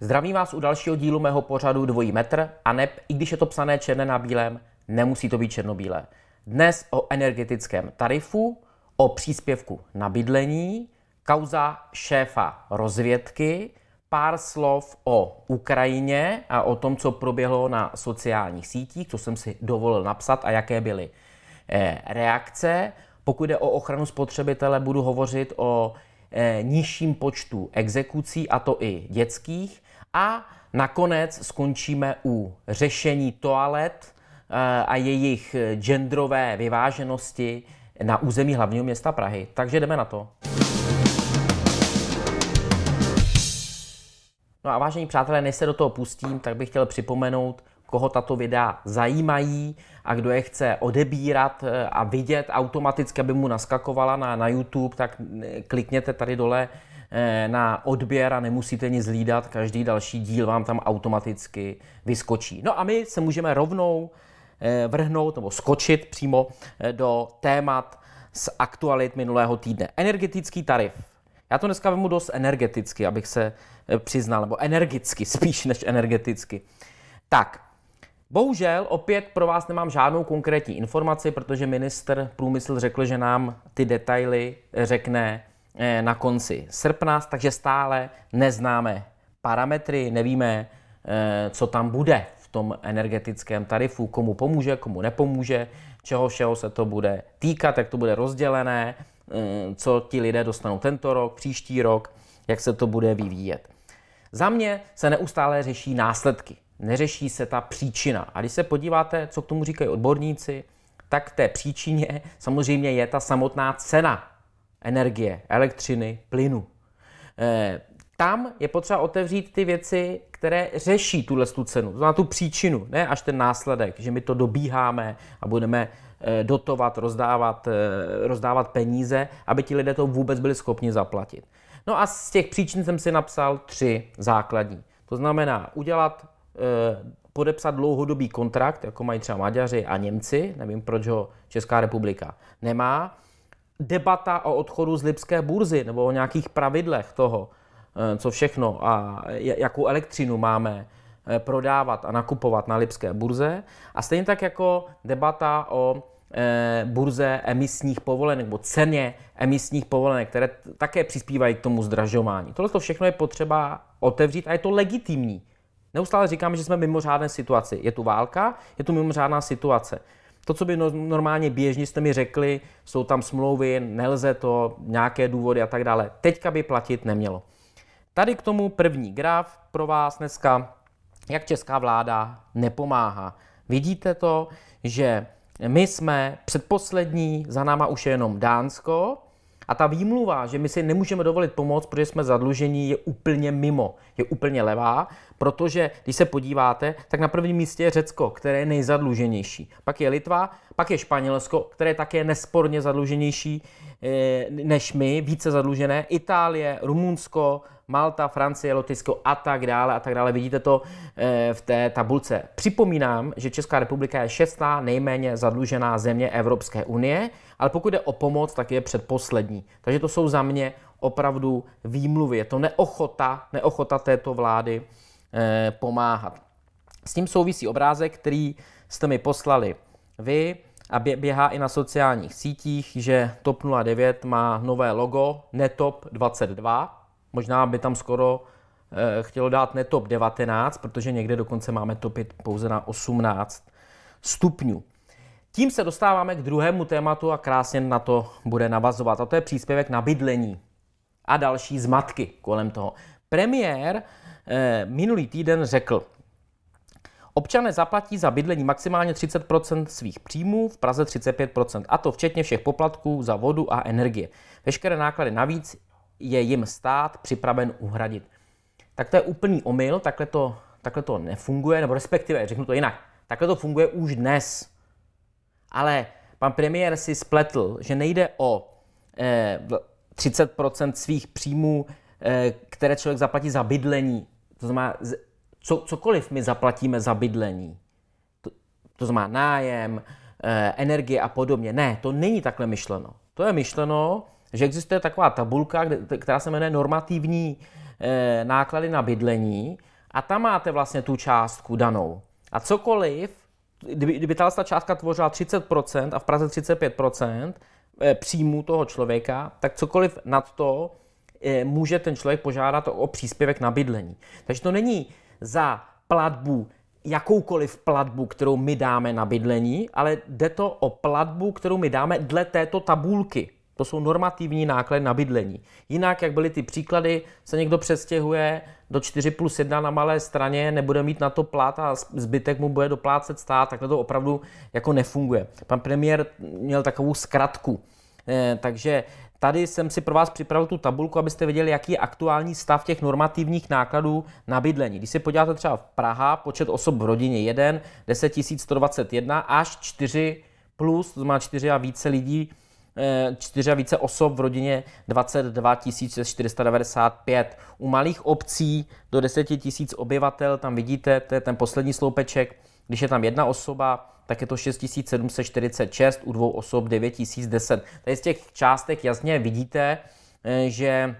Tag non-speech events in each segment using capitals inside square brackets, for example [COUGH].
Zdravím vás u dalšího dílu mého pořadu Dvojí metr a neb, i když je to psané černé na bílém, nemusí to být černobílé. Dnes o energetickém tarifu, o příspěvku na bydlení Kauza šéfa rozvědky, pár slov o Ukrajině a o tom, co proběhlo na sociálních sítích, co jsem si dovolil napsat a jaké byly eh, reakce. Pokud jde o ochranu spotřebitele, budu hovořit o eh, nižším počtu exekucí, a to i dětských. A nakonec skončíme u řešení toalet eh, a jejich genderové vyváženosti na území hlavního města Prahy. Takže jdeme na to. No a vážení přátelé, než se do toho pustím, tak bych chtěl připomenout, koho tato videa zajímají a kdo je chce odebírat eh, a vidět automaticky, aby mu naskakovala na, na YouTube, tak eh, klikněte tady dole eh, na odběr a nemusíte nic hlídat, každý další díl vám tam automaticky vyskočí. No a my se můžeme rovnou vrhnout nebo skočit přímo do témat z aktualit minulého týdne. Energetický tarif. Já to dneska vemu dost energeticky, abych se eh, přiznal, nebo energicky [LAUGHS] spíš než energeticky. Tak, bohužel opět pro vás nemám žádnou konkrétní informaci, protože minister průmysl řekl, že nám ty detaily eh, řekne eh, na konci srpna, takže stále neznáme parametry, nevíme, co tam bude v tom energetickém tarifu, komu pomůže, komu nepomůže, čeho všeho se to bude týkat, jak to bude rozdělené Eh, co ti lidé dostanou tento rok, příští rok, jak se to bude vyvíjet. Za mě se neustále řeší následky, neřeší se ta příčina. A když se podíváte, co k tomu říkají odborníci, tak té příčině samozřejmě je ta samotná cena energie, elektřiny, plynu. E, tam je potřeba otevřít ty věci, které řeší tuhle tu cenu, to znamená tu příčinu, ne až ten následek, že my to dobíháme a budeme Eh, dotovat, rozdávat, eh, rozdávat peníze, aby ti lidé to vůbec byli schopni zaplatit. No a z těch příčin jsem si napsal tři základní. To znamená udělat, eh, podepsat dlouhodobý kontrakt, jako mají třeba Maďaři a Němci, nevím, proč ho Česká republika nemá. Debata o odchodu z Lipské burzy nebo o nějakých pravidlech toho, co všechno a jakou elektřinu máme prodávat a nakupovat na Lipské burze. A stejně tak jako debata o Eh, burze emisních povolenek nebo ceně emisních povolenek, které také přispívají k tomu zdražování. Tohle to všechno je potřeba otevřít a je to legitimní. Neustále říkáme, že jsme v mimořádné situaci. Je tu válka, je tu mimořádná situace. To, co by no-, normálně běžně jste mi řekli, jsou tam smlouvy, nelze to, nějaké důvody a tak dále. Teďka by platit nemělo. Tady k tomu první graf pro vás dneska, jak česká vláda nepomáhá. Vidíte to, že my jsme předposlední, za náma už je jenom Dánsko a ta výmluva, že my si nemůžeme dovolit pomoc, protože jsme zadlužení, je úplně mimo, je úplně levá, protože když se podíváte, tak na prvním místě je Řecko, které je nejzadluženější. Pak je Litva, pak je Španělsko, které je také nesporně zadluženější e, než my, více zadlužené. Itálie, Rumunsko, Malta, Francie, Lotyšsko a tak dále a tak dále. Vidíte to e, v té tabulce. Připomínám, že Česká republika je šestá nejméně zadlužená země Evropské unie ale pokud jde o pomoc, tak je předposlední. Takže to jsou za mě opravdu výmluvy. Je to neochota, neochota této vlády eh, pomáhat. S tím souvisí obrázek, který jste mi poslali vy a běhá i na sociálních sítích, že TOP 09 má nové logo Netop 22. Možná by tam skoro eh, chtělo dát Netop 19, protože někde dokonce máme topit pouze na 18 stupňů. Tím se dostáváme k druhému tématu a krásně na to bude navazovat. A to je příspěvek na bydlení a další zmatky kolem toho. Premiér eh, minulý týden řekl, Občané zaplatí za bydlení maximálně 30 svých příjmů, v Praze 35 a to včetně všech poplatků za vodu a energie. Veškeré náklady navíc je jim stát připraven uhradit. Tak to je úplný omyl, takhle to, takhle to nefunguje, nebo respektive, řeknu to jinak, takhle to funguje už dnes. Ale pan premiér si spletl, že nejde o eh, 30 svých příjmů, eh, které člověk zaplatí za bydlení. To znamená, co, cokoliv my zaplatíme za bydlení, to, to znamená nájem, eh, energie a podobně. Ne, to není takhle myšleno. To je myšleno, že existuje taková tabulka, kde, která se jmenuje normativní eh, náklady na bydlení a tam máte vlastně tu částku danou. A cokoliv kdyby, kdyby ta částka tvořila 30% a v Praze 35% eh, příjmu toho člověka, tak cokoliv nad to eh, může ten člověk požádat o příspěvek na bydlení. Takže to není za platbu jakoukoliv platbu, kterou my dáme na bydlení, ale jde to o platbu, kterou my dáme dle této tabulky. To jsou normativní náklady na bydlení. Jinak, jak byly ty příklady, se někdo přestěhuje do 4 plus 1 na malé straně, nebude mít na to plat a zbytek mu bude doplácet stát, tak to opravdu jako nefunguje. Pan premiér měl takovou zkratku, eh, takže tady jsem si pro vás připravil tu tabulku, abyste viděli jaký je aktuální stav těch normativních nákladů na bydlení. Když se podíváte třeba v Praha, počet osob v rodině 1, 10 121 až 4 plus, to znamená 4 a více lidí Eh, čtyři a více osob v rodině 22 495. U malých obcí do 10 000 obyvatel, tam vidíte, to je ten poslední sloupeček, když je tam jedna osoba, tak je to 6746, u dvou osob 9010. Tady z těch částek jasně vidíte, eh, že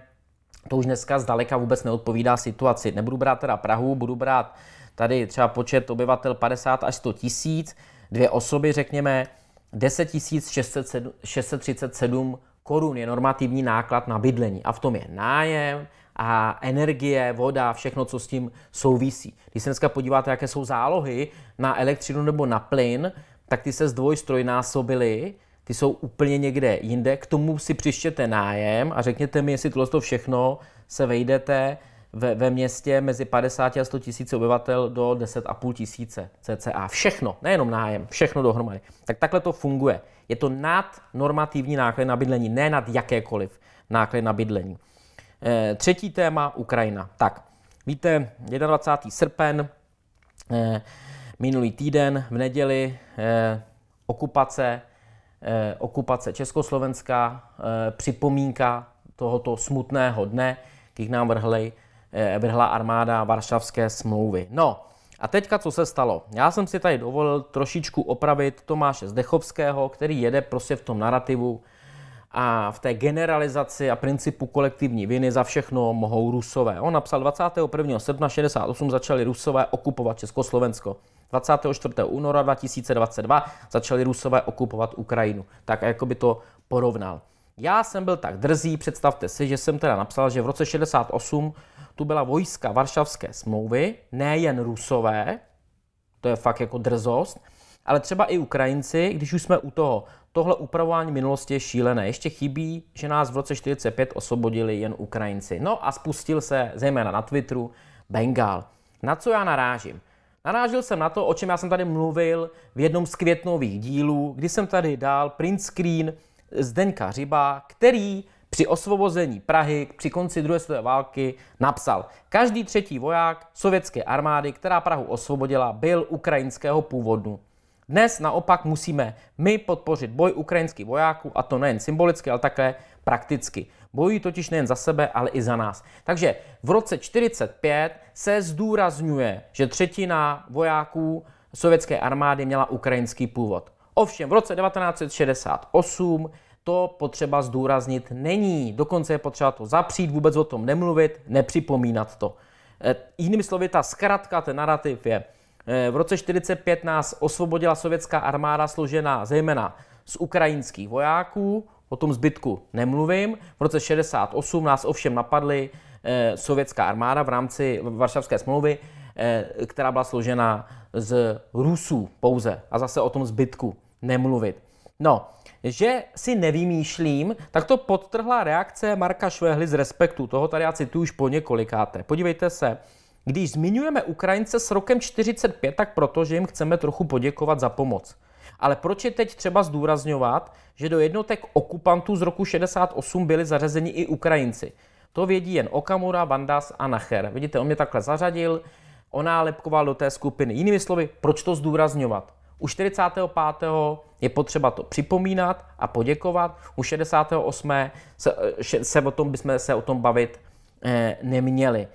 to už dneska zdaleka vůbec neodpovídá situaci. Nebudu brát teda Prahu, budu brát tady třeba počet obyvatel 50 až 100 tisíc, dvě osoby řekněme, 10 637 korun je normativní náklad na bydlení a v tom je nájem a energie, voda, všechno, co s tím souvisí. Když se dneska podíváte, jaké jsou zálohy na elektřinu nebo na plyn, tak ty se zdvojstrojnásobily, ty jsou úplně někde jinde. K tomu si přištěte nájem a řekněte mi, jestli tohle všechno se vejdete ve, ve městě mezi 50 a 100 tisíc obyvatel do 10,5 tisíce cca. Všechno, nejenom nájem, všechno dohromady. Tak takhle to funguje. Je to nad normativní náklady na bydlení, ne nad jakékoliv náklady na bydlení. E, třetí téma, Ukrajina. Tak, víte, 21. srpen, e, minulý týden, v neděli, e, okupace, okupace Československa, eh, připomínka tohoto smutného dne, kdy nám vrhli Eh, vrhla armáda Varšavské smlouvy. No, a teďka co se stalo? Já jsem si tady dovolil trošičku opravit Tomáše Zdechovského, který jede prostě v tom narrativu a v té generalizaci a principu kolektivní viny za všechno mohou Rusové. On napsal 21. srpna 68 začali Rusové okupovat Československo. 24. února 2022 začali Rusové okupovat Ukrajinu. Tak jako by to porovnal. Já jsem byl tak drzý, představte si, že jsem teda napsal, že v roce 68 tu byla vojska Varšavské smlouvy, nejen Rusové, to je fakt jako drzost, ale třeba i Ukrajinci, když už jsme u toho, tohle upravování minulosti je šílené. Ještě chybí, že nás v roce 45 osvobodili jen Ukrajinci. No a spustil se, zejména na Twitteru, Bengal. Na co já narážím? Narážil jsem na to, o čem já jsem tady mluvil v jednom z květnových dílů, kdy jsem tady dal print screen Zdeňka Řiba, který při osvobození Prahy při konci druhé světové války napsal Každý třetí voják sovětské armády, která Prahu osvobodila, byl ukrajinského původu. Dnes naopak musíme my podpořit boj ukrajinských vojáků, a to nejen symbolicky, ale také prakticky. Bojují totiž nejen za sebe, ale i za nás. Takže v roce 45 se zdůrazňuje, že třetina vojáků sovětské armády měla ukrajinský původ. Ovšem v roce 1968 to potřeba zdůraznit není. Dokonce je potřeba to zapřít, vůbec o tom nemluvit, nepřipomínat to. E, jinými slovy, ta zkratka, ten narrativ je, e, v roce 1945 nás osvobodila sovětská armáda složená zejména z ukrajinských vojáků, o tom zbytku nemluvím. V roce 68 nás ovšem napadly e, sovětská armáda v rámci Varšavské smlouvy, e, která byla složena z Rusů pouze a zase o tom zbytku nemluvit. No, že si nevymýšlím, tak to podtrhla reakce Marka Švehly z Respektu. Toho tady já cituji už po několikáté. Podívejte se, když zmiňujeme Ukrajince s rokem 45, tak proto, že jim chceme trochu poděkovat za pomoc. Ale proč je teď třeba zdůrazňovat, že do jednotek okupantů z roku 68 byli zařazeni i Ukrajinci? To vědí jen Okamura, Bandas a Nacher. Vidíte, on mě takhle zařadil, ona lepkoval do té skupiny. Jinými slovy, proč to zdůrazňovat? U 45. je potřeba to připomínat a poděkovat, u 68. se, eh, se o tom bychom se o tom bavit eh, neměli.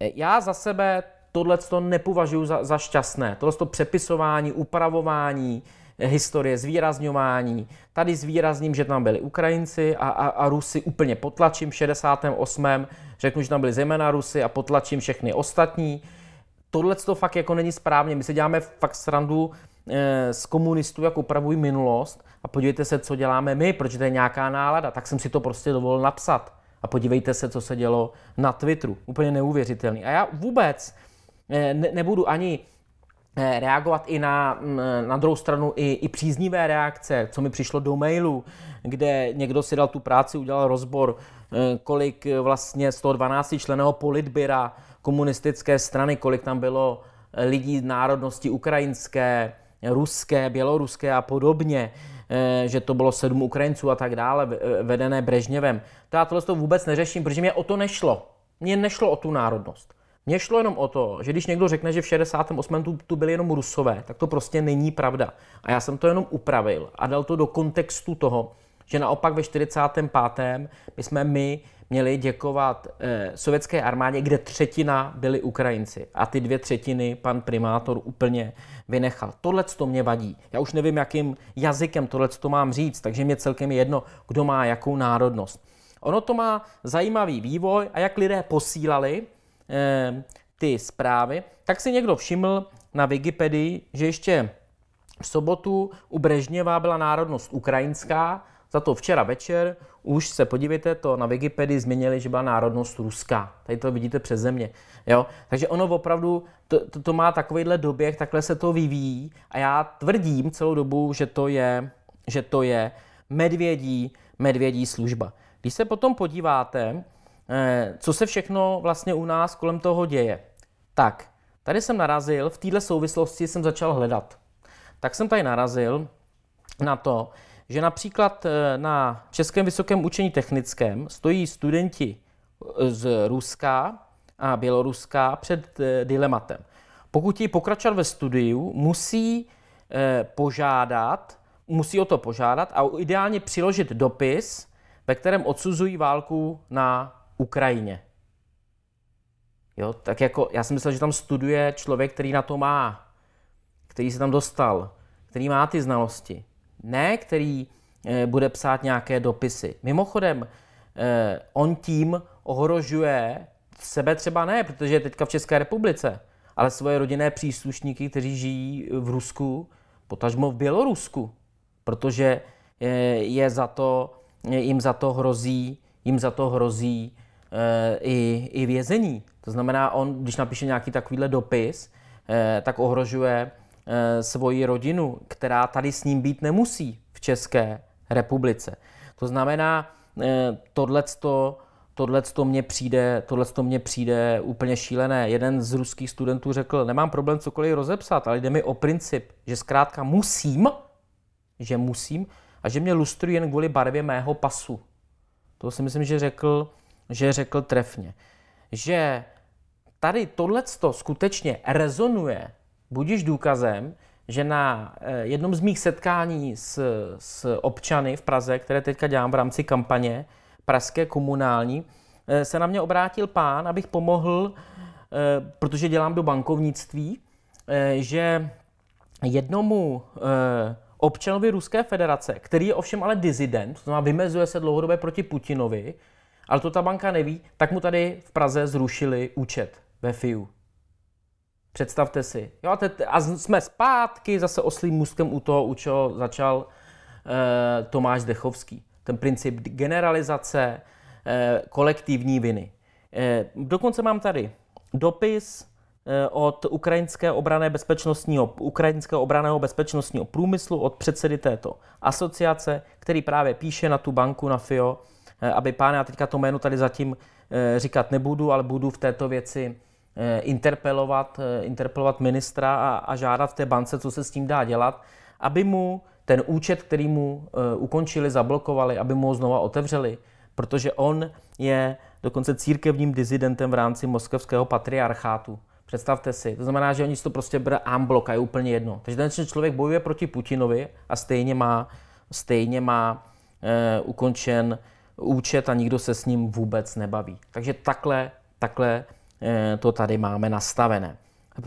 Eh, já za sebe tohle nepovažuji za, za šťastné. Tohle to přepisování, upravování, eh, historie, zvýrazňování. Tady zvýrazním, že tam byli Ukrajinci a, a, a Rusy úplně potlačím v 68. Řeknu, že tam byli zejména Rusy a potlačím všechny ostatní. Tohle to fakt jako není správně. My se děláme fakt srandu Eh, z komunistů, jak upravují minulost a podívejte se, co děláme my, proč to je nějaká nálada, tak jsem si to prostě dovolil napsat. A podívejte se, co se dělo na Twitteru. Úplně neuvěřitelný. A já vůbec eh, nebudu ani eh, reagovat i na, mm, na druhou stranu i, i příznivé reakce, co mi přišlo do mailu, kde někdo si dal tu práci, udělal rozbor, kolik vlastně z toho 12 členého politbyra komunistické strany, kolik tam bylo lidí národnosti ukrajinské, ruské, běloruské a podobně, eh, že to bylo sedm Ukrajinců a tak dále, eh, vedené Brežněvem. To já tohle to vůbec neřeším, protože mě o to nešlo. Mně nešlo o tu národnost. Mně šlo jenom o to, že když někdo řekne, že v 68. tu, tu byli jenom rusové, tak to prostě není pravda. A já jsem to jenom upravil a dal to do kontextu toho, že naopak ve 45. my jsme my měli děkovat eh, sovětské armádě, kde třetina byli Ukrajinci a ty dvě třetiny pan primátor úplně vynechal. Tohle to mě vadí. Já už nevím, jakým jazykem tohle to mám říct, takže mě celkem jedno, kdo má jakou národnost. Ono to má zajímavý vývoj a jak lidé posílali eh, ty zprávy, tak si někdo všiml na Wikipedii, že ještě v sobotu u Brežněva byla národnost ukrajinská za to včera večer už se podívejte, to na Wikipedii změnili, že byla národnost ruská. Tady to vidíte přes země. Jo? Takže ono opravdu to, to, to má takovýhle doběh, takhle se to vyvíjí a já tvrdím celou dobu, že to je, že to je medvědí, medvědí služba. Když se potom podíváte, eh, co se všechno vlastně u nás kolem toho děje, tak tady jsem narazil, v této souvislosti jsem začal hledat. Tak jsem tady narazil na to, že například eh, na Českém vysokém učení technickém stojí studenti eh, z Ruska a Běloruska před eh, dilematem. Pokud jí pokračovat ve studiu, musí požádat, musí o to požádat a ideálně přiložit dopis, ve kterém odsuzují válku na Ukrajině. Jo, tak jako, já jsem myslel, že tam studuje člověk, který na to má, který se tam dostal, který má ty znalosti ne který eh, bude psát nějaké dopisy. Mimochodem, eh, on tím ohrožuje sebe třeba ne, protože je teďka v České republice, ale svoje rodinné příslušníky, kteří žijí v Rusku, potažmo v Bělorusku, protože eh, je za to, jim za to hrozí, jim za to hrozí i, i vězení. To znamená, on, když napíše nějaký takovýhle dopis, tak ohrožuje Eh, svoji rodinu, která tady s ním být nemusí v České republice. To znamená, eh, tohleto, tohleto, mě přijde, tohleto mě přijde úplně šílené. Jeden z ruských studentů řekl, nemám problém cokoliv rozepsat, ale jde mi o princip, že zkrátka musím, že musím a že mě lustrují jen kvůli barvě mého pasu. To si myslím, že řekl, že řekl trefně. Že tady tohleto skutečně rezonuje budíš důkazem, že na eh, jednom z mých setkání s, s občany v Praze, které teďka dělám v rámci kampaně pražské komunální, eh, se na mě obrátil pán, abych pomohl, eh, protože dělám do bankovnictví, že jednomu občanovi Ruské federace, který je ovšem ale dizident, to znamená vymezuje se dlouhodobě proti Putinovi, ale to ta banka neví, tak mu tady v Praze zrušili účet ve FIU. Představte si. Jo, a, a jsme zpátky zase oslým můstkem u toho, u čeho začal e, Tomáš Dechovský. Ten princip generalizace e, kolektivní viny. E, dokonce mám tady dopis od ukrajinské obrané bezpečnostního, ukrajinského obraného bezpečnostního průmyslu od předsedy této asociace, který právě píše na tu banku, na FIO, aby pán, já teďka to jméno tady zatím říkat nebudu, ale budu v této věci Eh, interpelovat, eh, interpelovat ministra a, a žádat v té bance, co se s tím dá dělat, aby mu ten účet, který mu eh, ukončili, zablokovali, aby mu ho znova otevřeli, protože on je dokonce církevním dizidentem v rámci moskevského patriarchátu. Představte si, to znamená, že oni si to prostě bere amblok a je úplně jedno. Takže ten člověk bojuje proti Putinovi a stejně má, stejně má e, ukončen účet a nikdo se s ním vůbec nebaví. Takže takhle, takhle Eh, to tady máme nastavené.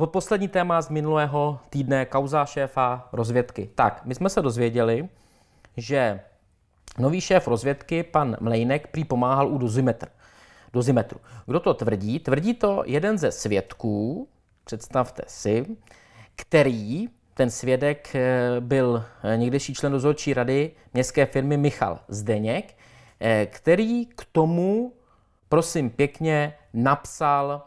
Poslední téma z minulého týdne, kauza šéfa rozvědky. Tak, my jsme se dozvěděli, že nový šéf rozvědky, pan Mlejnek, prý pomáhal u dozimetr. dozimetru. Kdo to tvrdí? Tvrdí to jeden ze svědků, představte si, který, ten svědek eh, byl eh, někdejší člen dozorčí rady městské firmy Michal Zdeněk, který k tomu prosím pěkně napsal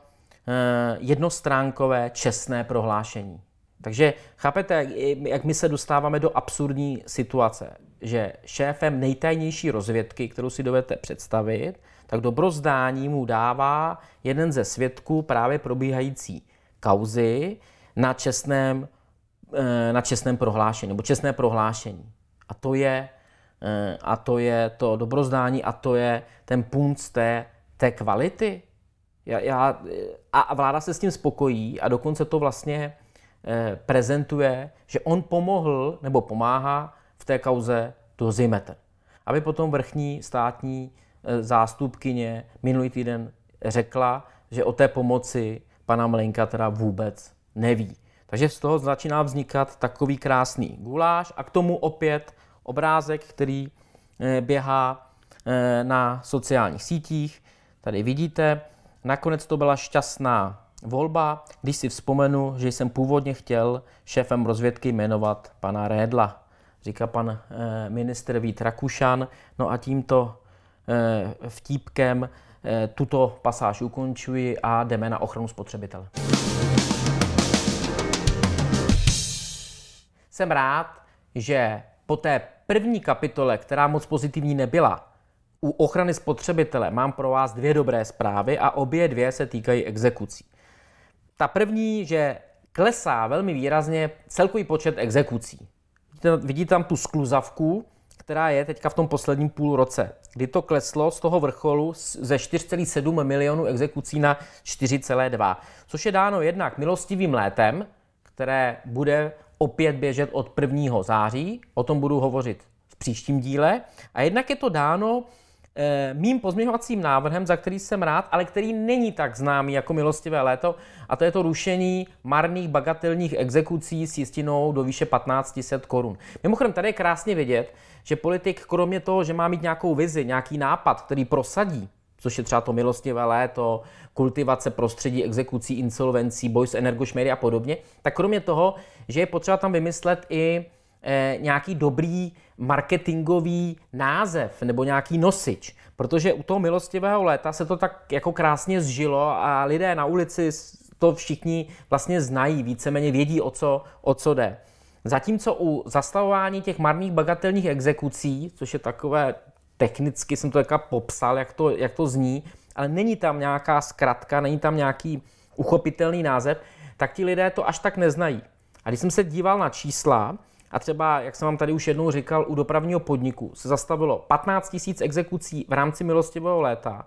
eh, jednostránkové čestné prohlášení. Takže chápete, jak my se dostáváme do absurdní situace, že šéfem nejtajnější rozvědky, kterou si dovedete představit, tak dobrozdání mu dává jeden ze svědků právě probíhající kauzy na čestném, eh, na čestném prohlášení, nebo čestné prohlášení. A to je, eh, a to je to dobrozdání a to je ten punc té té kvality. Já, já, a vláda se s tím spokojí a dokonce to vlastně eh, prezentuje, že on pomohl nebo pomáhá v té kauze toho Zimete. Aby potom vrchní státní eh, zástupkyně minulý týden řekla, že o té pomoci pana Mlenka teda vůbec neví. Takže z toho začíná vznikat takový krásný guláš a k tomu opět obrázek, který eh, běhá eh, na sociálních sítích, Tady vidíte, nakonec to byla šťastná volba, když si vzpomenu, že jsem původně chtěl šéfem rozvědky jmenovat pana Rédla, říká pan eh, minister Vít Rakušan. No a tímto eh, vtípkem eh, tuto pasáž ukončuji a jdeme na ochranu spotřebitele. Jsem rád, že po té první kapitole, která moc pozitivní nebyla, u ochrany spotřebitele mám pro vás dvě dobré zprávy a obě dvě se týkají exekucí. Ta první, že klesá velmi výrazně celkový počet exekucí. Vidíte tam tu skluzavku, která je teďka v tom posledním půl roce, kdy to kleslo z toho vrcholu ze 4,7 milionů exekucí na 4,2, což je dáno jednak milostivým létem, které bude opět běžet od 1. září, o tom budu hovořit v příštím díle, a jednak je to dáno Eh, mým pozměňovacím návrhem, za který jsem rád, ale který není tak známý jako milostivé léto, a to je to rušení marných bagatelních exekucí s jistinou do výše 1500 korun. Mimochodem, tady je krásně vidět, že politik, kromě toho, že má mít nějakou vizi, nějaký nápad, který prosadí, což je třeba to milostivé léto, kultivace prostředí, exekucí, insolvencí, boj s energošmery a podobně, tak kromě toho, že je potřeba tam vymyslet i Eh, nějaký dobrý marketingový název nebo nějaký nosič, protože u toho milostivého léta se to tak jako krásně zžilo a lidé na ulici to všichni vlastně znají, víceméně vědí, o co, o co jde. Zatímco u zastavování těch marných bagatelních exekucí, což je takové technicky jsem to jaká popsal, jak to, jak to zní, ale není tam nějaká zkratka, není tam nějaký uchopitelný název, tak ti lidé to až tak neznají. A když jsem se díval na čísla, a třeba, jak jsem vám tady už jednou říkal, u dopravního podniku se zastavilo 15 000 exekucí v rámci milostivého léta,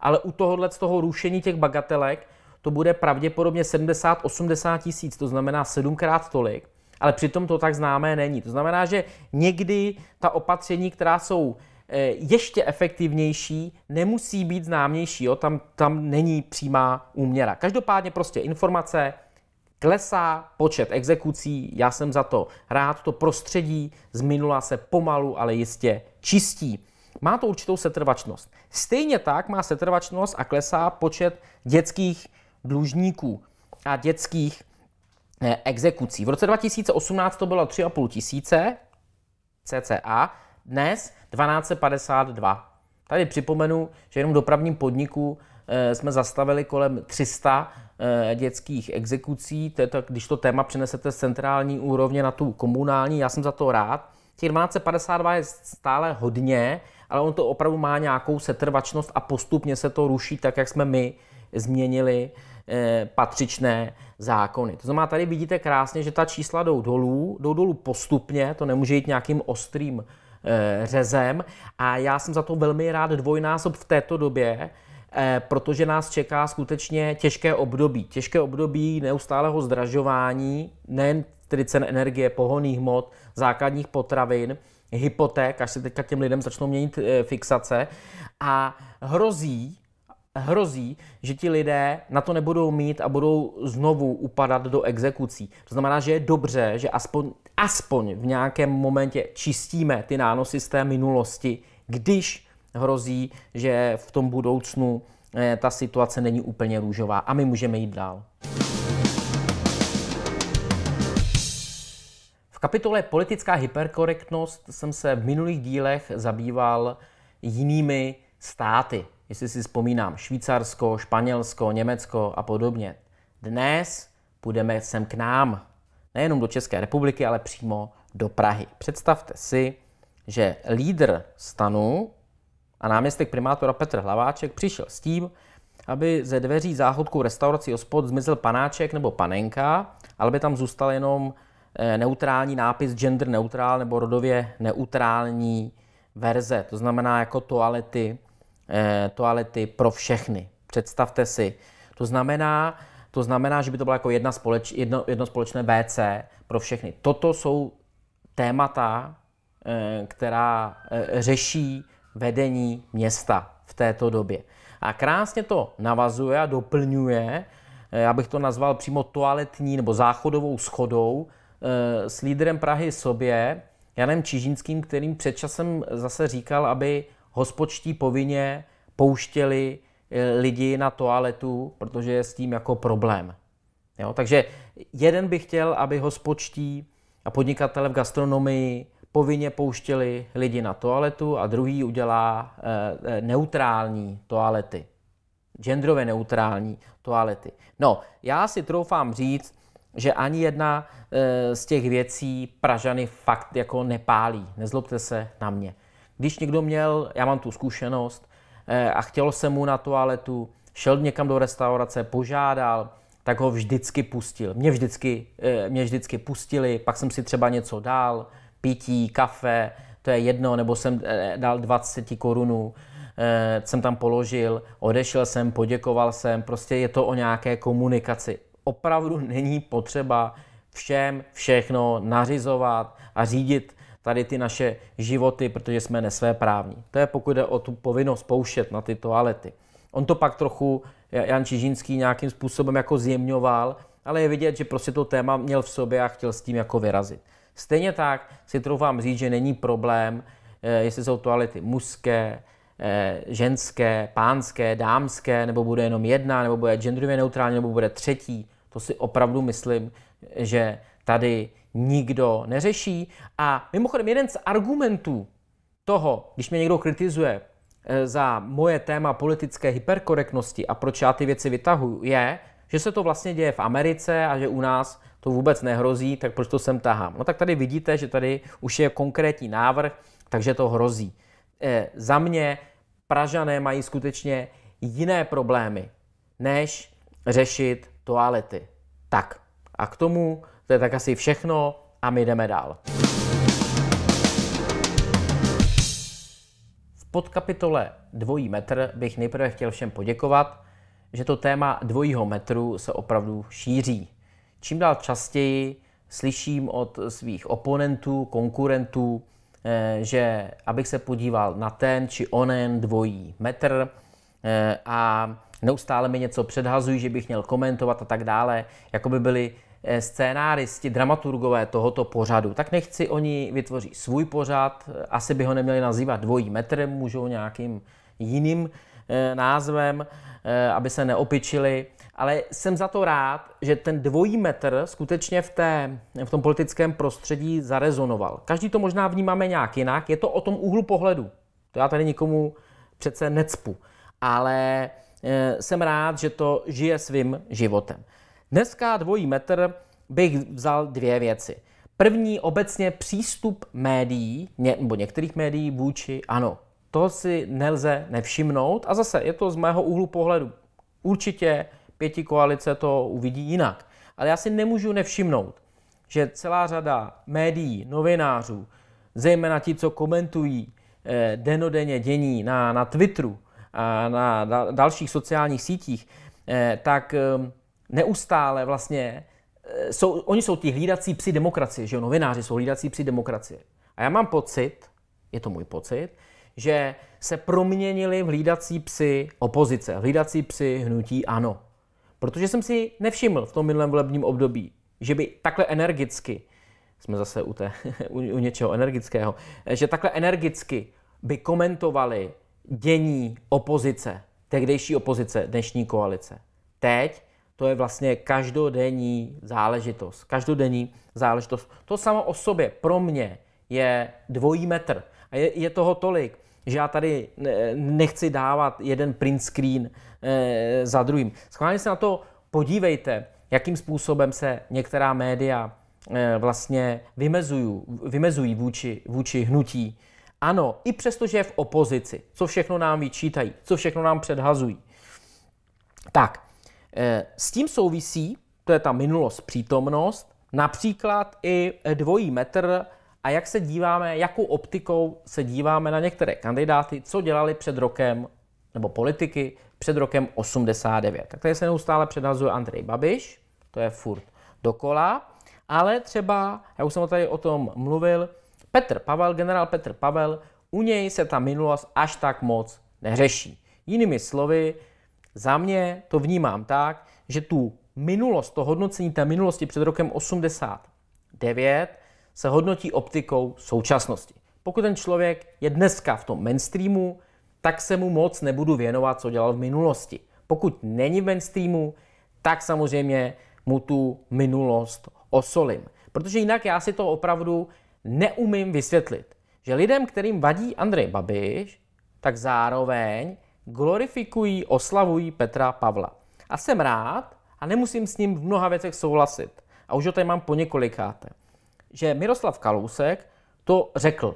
ale u tohohle z toho rušení těch bagatelek to bude pravděpodobně 70-80 tisíc, to znamená sedmkrát tolik, ale přitom to tak známé není. To znamená, že někdy ta opatření, která jsou eh, ještě efektivnější, nemusí být známější, jo? Tam, tam není přímá úměra. Každopádně prostě informace, Klesá počet exekucí, já jsem za to rád, to prostředí z minula se pomalu, ale jistě čistí. Má to určitou setrvačnost. Stejně tak má setrvačnost a klesá počet dětských dlužníků a dětských eh, exekucí. V roce 2018 to bylo 3,5 tisíce cca, dnes 1252. Tady připomenu, že jenom v dopravním podniku Eh, jsme zastavili kolem 300 eh, dětských exekucí, to je to, když to téma přenesete z centrální úrovně na tu komunální, já jsem za to rád. Těch 1252 je stále hodně, ale on to opravdu má nějakou setrvačnost a postupně se to ruší tak, jak jsme my změnili eh, patřičné zákony. To znamená, tady vidíte krásně, že ta čísla jdou dolů, jdou dolů postupně, to nemůže jít nějakým ostrým řezem a já jsem za to velmi rád dvojnásob v této době, Eh, protože nás čeká skutečně těžké období. Těžké období neustálého zdražování, nejen tedy cen energie, pohoných hmot, základních potravin, hypoték, až se teďka těm lidem začnou měnit eh, fixace. A hrozí, hrozí, že ti lidé na to nebudou mít a budou znovu upadat do exekucí. To znamená, že je dobře, že aspoň, aspoň v nějakém momentě čistíme ty nánosy z té minulosti, když hrozí, že v tom budoucnu eh, ta situace není úplně růžová a my můžeme jít dál. V kapitole Politická hyperkorektnost jsem se v minulých dílech zabýval jinými státy. Jestli si vzpomínám, Švýcarsko, Španělsko, Německo a podobně. Dnes půjdeme sem k nám, nejenom do České republiky, ale přímo do Prahy. Představte si, že lídr stanu a náměstek primátora Petr Hlaváček přišel s tím, aby ze dveří záchodku restaurací hospod zmizel panáček nebo panenka, ale by tam zůstal jenom eh, neutrální nápis gender neutrál nebo rodově neutrální verze, to znamená jako toalety, eh, toalety pro všechny. Představte si, to znamená, to znamená, že by to byla jako jedna společ, jedno, jedno společné WC pro všechny. Toto jsou témata, eh, která řeší vedení města v této době. A krásně to navazuje a doplňuje, eh, já bych to nazval přímo toaletní nebo záchodovou schodou eh, s lídrem Prahy sobě, Janem Čižínským, kterým před časem zase říkal, aby hospočtí povinně pouštěli eh, lidi na toaletu, protože je s tím jako problém. Jo? Takže jeden by chtěl, aby hospočtí a podnikatele v gastronomii povinně pouštěli lidi na toaletu a druhý udělá eh, eh, neutrální toalety. Genderově neutrální toalety. No, já si troufám říct, že ani jedna eh, z těch věcí Pražany fakt jako nepálí. Nezlobte se na mě. Když někdo měl, já mám tu zkušenost, a chtěl se mu na toaletu, šel někam do restaurace, požádal, tak ho vždycky pustil. Mě vždycky, mě vždycky pustili, pak jsem si třeba něco dal, pití, kafe, to je jedno, nebo jsem eh, dal 20 korunů, eh, jsem tam položil, odešel jsem, poděkoval jsem, prostě je to o nějaké komunikaci. Opravdu není potřeba všem všechno nařizovat a řídit tady ty naše životy, protože jsme nesvéprávní. To je pokud jde o tu povinnost pouštět na ty toalety. On to pak trochu Jan Čižínský nějakým způsobem jako zjemňoval, ale je vidět, že prostě to téma měl v sobě a chtěl s tím jako vyrazit. Stejně tak si troufám říct, že není problém, eh, jestli jsou toalety mužské, eh, ženské, pánské, dámské, nebo bude jenom jedna, nebo bude genderově neutrální, nebo bude třetí. To si opravdu myslím, že tady nikdo neřeší. A mimochodem jeden z argumentů toho, když mě někdo kritizuje eh, za moje téma politické hyperkorektnosti a proč já ty věci vytahuji, je, že se to vlastně děje v Americe a že u nás to vůbec nehrozí, tak proč to sem tahám? No tak tady vidíte, že tady už je konkrétní návrh, takže to hrozí. E, za mě Pražané mají skutečně jiné problémy, než řešit toalety. Tak a k tomu to je tak asi všechno a my jdeme dál. V podkapitole dvojí metr bych nejprve chtěl všem poděkovat, že to téma dvojího metru se opravdu šíří. Čím dál častěji slyším od svých oponentů, konkurentů, eh, že abych se podíval na ten či onen dvojí metr eh, a neustále mi něco předhazují, že bych měl komentovat a tak dále, jako by byli eh, scénáristi, dramaturgové tohoto pořadu, tak nechci, oni vytvoří svůj pořad, asi by ho neměli nazývat dvojí metr, můžou nějakým jiným názvem, aby se neopičili ale jsem za to rád, že ten dvojí metr skutečně v, té, v tom politickém prostředí zarezonoval. Každý to možná vnímáme nějak jinak, je to o tom úhlu pohledu. To já tady nikomu přece necpu, ale e, jsem rád, že to žije svým životem. Dneska dvojí metr bych vzal dvě věci. První obecně přístup médií, ně, nebo některých médií vůči ano. To si nelze nevšimnout a zase je to z mého úhlu pohledu určitě pěti koalice to uvidí jinak. Ale já si nemůžu nevšimnout, že celá řada médií, novinářů, zejména ti, co komentují eh, denodenně dění na, na Twitteru a na da, dalších sociálních sítích, eh, tak eh, neustále vlastně eh, jsou, oni jsou ti hlídací psi demokracie, že jo, novináři jsou hlídací psi demokracie. A já mám pocit, je to můj pocit, že se proměnili v hlídací psy opozice, hlídací psy hnutí ano. Protože jsem si nevšiml v tom minulém volebním období, že by takhle energicky, jsme zase u, té, [LAUGHS] u, u něčeho energického, že takhle energicky by komentovali dění opozice, tehdejší opozice, dnešní koalice. Teď to je vlastně každodenní záležitost. Každodenní záležitost. To samo o sobě pro mě je dvojí metr. A je, je toho tolik že já tady nechci dávat jeden print screen eh, za druhým. Schválně se na to podívejte, jakým způsobem se některá média eh, vlastně vymezují, vymezují vůči, vůči hnutí. Ano, i přesto, že je v opozici, co všechno nám vyčítají, co všechno nám předhazují. Tak, eh, s tím souvisí, to je ta minulost, přítomnost, například i dvojí metr a jak se díváme, jakou optikou se díváme na některé kandidáty, co dělali před rokem, nebo politiky před rokem 89. Tak tady se neustále předhazuje Andrej Babiš, to je furt dokola, ale třeba, já už jsem tady o tom mluvil, Petr Pavel, generál Petr Pavel, u něj se ta minulost až tak moc neřeší. Jinými slovy, za mě to vnímám tak, že tu minulost, to hodnocení té minulosti před rokem 89 se hodnotí optikou současnosti. Pokud ten člověk je dneska v tom mainstreamu, tak se mu moc nebudu věnovat, co dělal v minulosti. Pokud není v mainstreamu, tak samozřejmě mu tu minulost osolím. Protože jinak já si to opravdu neumím vysvětlit. Že lidem, kterým vadí Andrej Babiš, tak zároveň glorifikují, oslavují Petra Pavla. A jsem rád a nemusím s ním v mnoha věcech souhlasit. A už ho tady mám po několikáté že Miroslav Kalousek to řekl,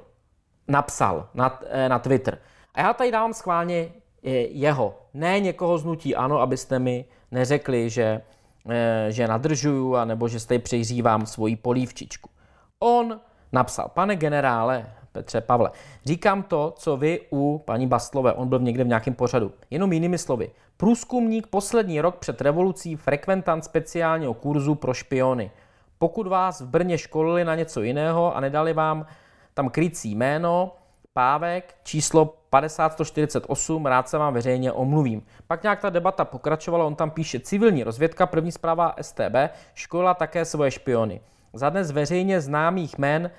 napsal na, eh, na Twitter. A já tady dávám schválně eh, jeho, ne někoho znutí ano, abyste mi neřekli, že, eh, že nadržuju, anebo že stej přejřívám svoji polívčičku. On napsal, pane generále Petře Pavle, říkám to, co vy u paní Bastlové, on byl někde v nějakém pořadu. Jenom jinými slovy, průzkumník poslední rok před revolucí, frekventant speciálního kurzu pro špiony – pokud vás v Brně školili na něco jiného a nedali vám tam krycí jméno, pávek, číslo 50148, rád se vám veřejně omluvím. Pak nějak ta debata pokračovala, on tam píše civilní rozvědka, první zpráva STB, škola také svoje špiony. Za dnes veřejně známých jmen,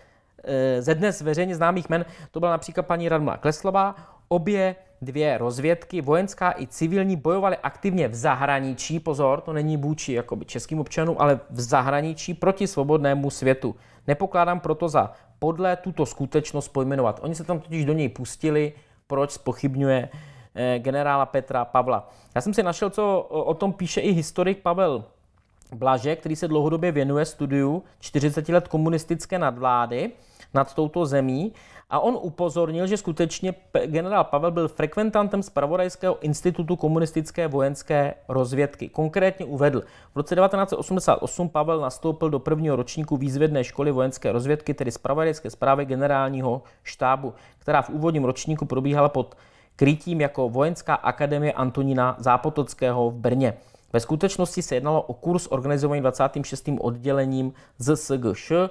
eh, ze dnes veřejně známých jmen, to byla například paní Radmila Kleslová, obě dvě rozvědky, vojenská i civilní, bojovaly aktivně v zahraničí, pozor, to není vůči jakoby českým občanům, ale v zahraničí proti svobodnému světu. Nepokládám proto za podle tuto skutečnost pojmenovat. Oni se tam totiž do něj pustili, proč spochybňuje eh, generála Petra Pavla. Já jsem si našel, co o tom píše i historik Pavel Blaže, který se dlouhodobě věnuje studiu 40 let komunistické nadvlády nad touto zemí a on upozornil, že skutečně generál Pavel byl frekventantem Spravodajského institutu komunistické vojenské rozvědky. Konkrétně uvedl, v roce 1988 Pavel nastoupil do prvního ročníku výzvědné školy vojenské rozvědky, tedy Spravodajské zprávy generálního štábu, která v úvodním ročníku probíhala pod krytím jako Vojenská akademie Antonína Zápotockého v Brně. Ve skutečnosti se jednalo o kurz organizovaný 26. oddělením ZSGŠ, eh,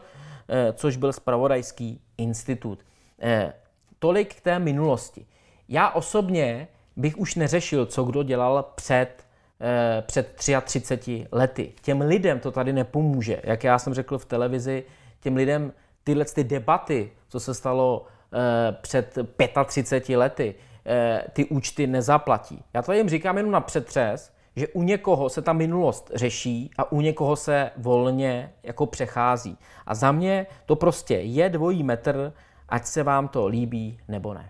což byl Spravodajský institut. Eh, tolik k té minulosti. Já osobně bych už neřešil, co kdo dělal před, eh, před 33 lety. Těm lidem to tady nepomůže. Jak já jsem řekl v televizi, těm lidem tyhle ty debaty, co se stalo eh, před 35 lety, ty účty nezaplatí. Já to jim říkám jenom na přetřes, že u někoho se ta minulost řeší a u někoho se volně jako přechází. A za mě to prostě je dvojí metr, ať se vám to líbí nebo ne.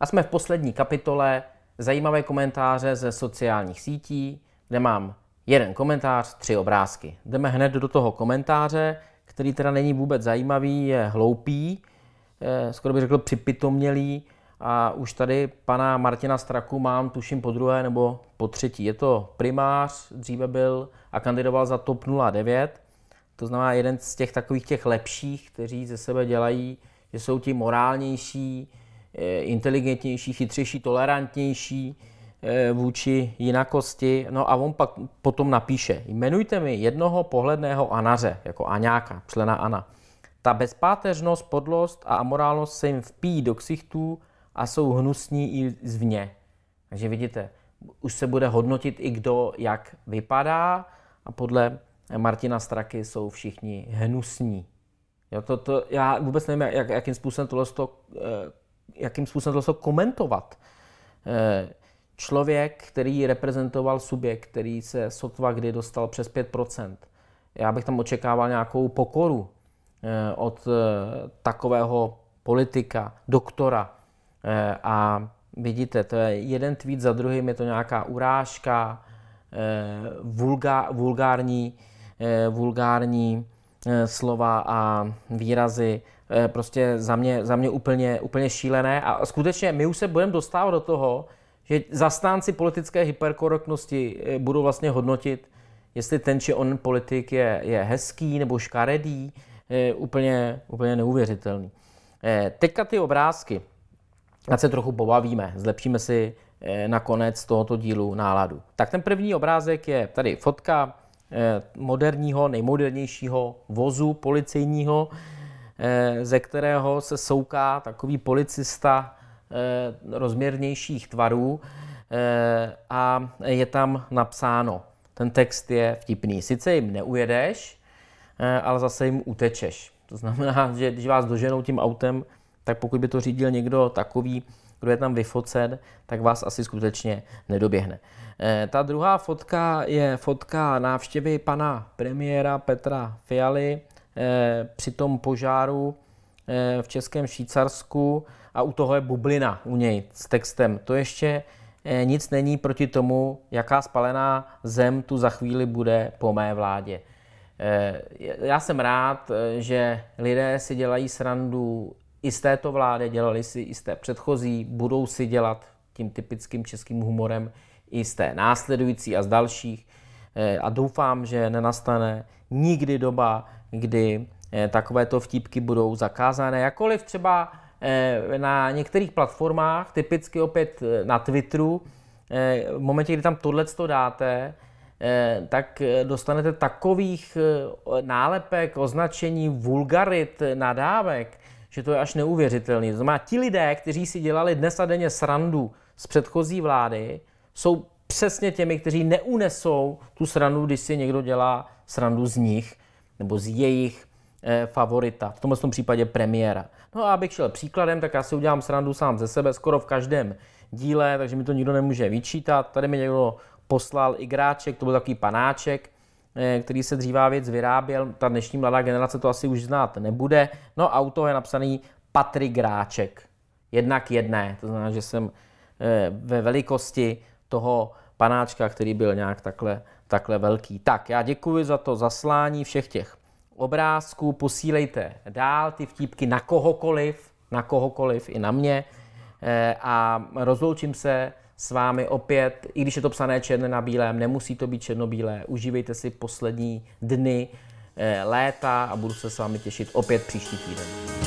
A jsme v poslední kapitole zajímavé komentáře ze sociálních sítí, kde mám jeden komentář, tři obrázky. Jdeme hned do toho komentáře, který teda není vůbec zajímavý, je hloupý, eh, skoro bych řekl připitomělý a už tady pana Martina Straku mám tuším po druhé nebo po třetí. Je to primář, dříve byl a kandidoval za TOP 09 to znamená, jeden z těch takových těch lepších, kteří ze sebe dělají, že jsou ti morálnější, eh, inteligentnější, chytřejší, tolerantnější eh, vůči jinakosti. No a on pak potom napíše, jmenujte mi jednoho pohledného anaře, jako aňáka, člena Ana. Ta bezpáteřnost, podlost a amorálnost se jim vpíjí do ksichtů a jsou hnusní i zvně. Takže vidíte, už se bude hodnotit i kdo jak vypadá a podle Martina Straky jsou všichni hnusní. Jo, to, to, já vůbec nevím, jak, jakým způsobem tohle to, eh, jakým způsobem tohle to komentovat. Eh, člověk, který reprezentoval subjekt, který se sotva kdy dostal přes 5%, já bych tam očekával nějakou pokoru eh, od takového politika, doktora. A vidíte, to je jeden tweet za druhým, je to nějaká urážka, vulgární Eh, vulgární eh, slova a výrazy, eh, prostě za mě, za mě úplně, úplně šílené. A skutečně my už se budeme dostávat do toho, že zastánci politické hyperkoroknosti budou vlastně hodnotit, jestli ten či on politik je, je hezký nebo škaredý, je úplně, úplně neuvěřitelný. Teďka ty obrázky, ať se trochu pobavíme, zlepšíme si na konec tohoto dílu náladu. Tak ten první obrázek je tady fotka Eh, moderního, nejmodernějšího vozu policejního, eh, ze kterého se souká takový policista eh, rozměrnějších tvarů a je tam napsáno. Ten text je vtipný. Sice jim neujedeš, ale zase jim utečeš. To znamená, že když vás doženou tím autem, tak pokud by to řídil někdo takový, kdo je tam vyfocen, tak vás asi skutečně nedoběhne. Eh, ta druhá fotka je fotka návštěvy pana premiéra Petra Fialy eh, při tom požáru eh, v Českém Švýcarsku a u toho je bublina u něj s textem. To ještě nic není proti tomu, jaká spalená zem tu za chvíli bude po mé vládě. Já jsem rád, že lidé si dělají srandu i z této vlády, dělali si i z té předchozí, budou si dělat tím typickým českým humorem i z té následující a z dalších. Eh, a doufám, že nenastane nikdy doba, kdy eh, takovéto vtípky budou zakázané, Jakoliv třeba eh, na některých platformách, typicky opět na Twitteru, v momentě, kdy tam tohle dáte, tak dostanete takových nálepek, označení, vulgarit, nadávek, že to je až neuvěřitelné. To znamená, ti lidé, kteří si dělali dnes a denně srandu z předchozí vlády, jsou přesně těmi, kteří neunesou tu srandu, když si někdo dělá srandu z nich nebo z jejich eh, favorita, v tomhle tom případě premiéra. No a abych šel příkladem, tak já si udělám srandu sám ze sebe skoro v každém díle, takže mi to nikdo nemůže vyčítat. Tady mi někdo poslal igráček, to byl takový panáček, Eh, který se dřívá věc vyráběl. Ta dnešní mladá generace to asi už znát nebude. No auto je napsaný Patrik Gráček. Jednak jedné. To znamená, že jsem eh, ve velikosti toho panáčka, který byl nějak takhle, takhle velký. Tak, já děkuji za to zaslání všech těch obrázků. Posílejte dál ty vtípky na kohokoliv, na kohokoliv i na mě. Eh, a rozloučím se s vámi opět, i když je to psané černé na bílém, nemusí to být černobílé. Užívejte si poslední dny eh, léta a budu se s vámi těšit opět příští týden.